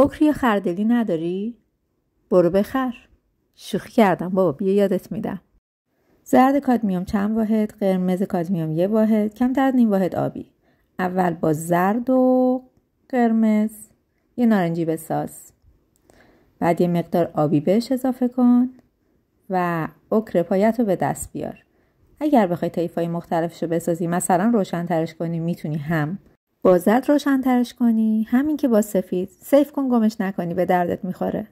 اوکری خردلی نداری؟ برو بخر شوخی کردم بابا بیا یادت میدم زرد کادمیوم چند واحد قرمز کادمیوم یه واحد کمتر از نیم واحد آبی اول با زرد و قرمز یه نارنجی بساز بعد یه مقدار آبی بهش اضافه کن و اوکر پایت رو به دست بیار اگر بخوای تیفای مختلفش رو بسازی مثلا ترش کنی میتونی هم بازت روشنترش کنی همین که با سفید سیف کن گمش نکنی به دردت میخوره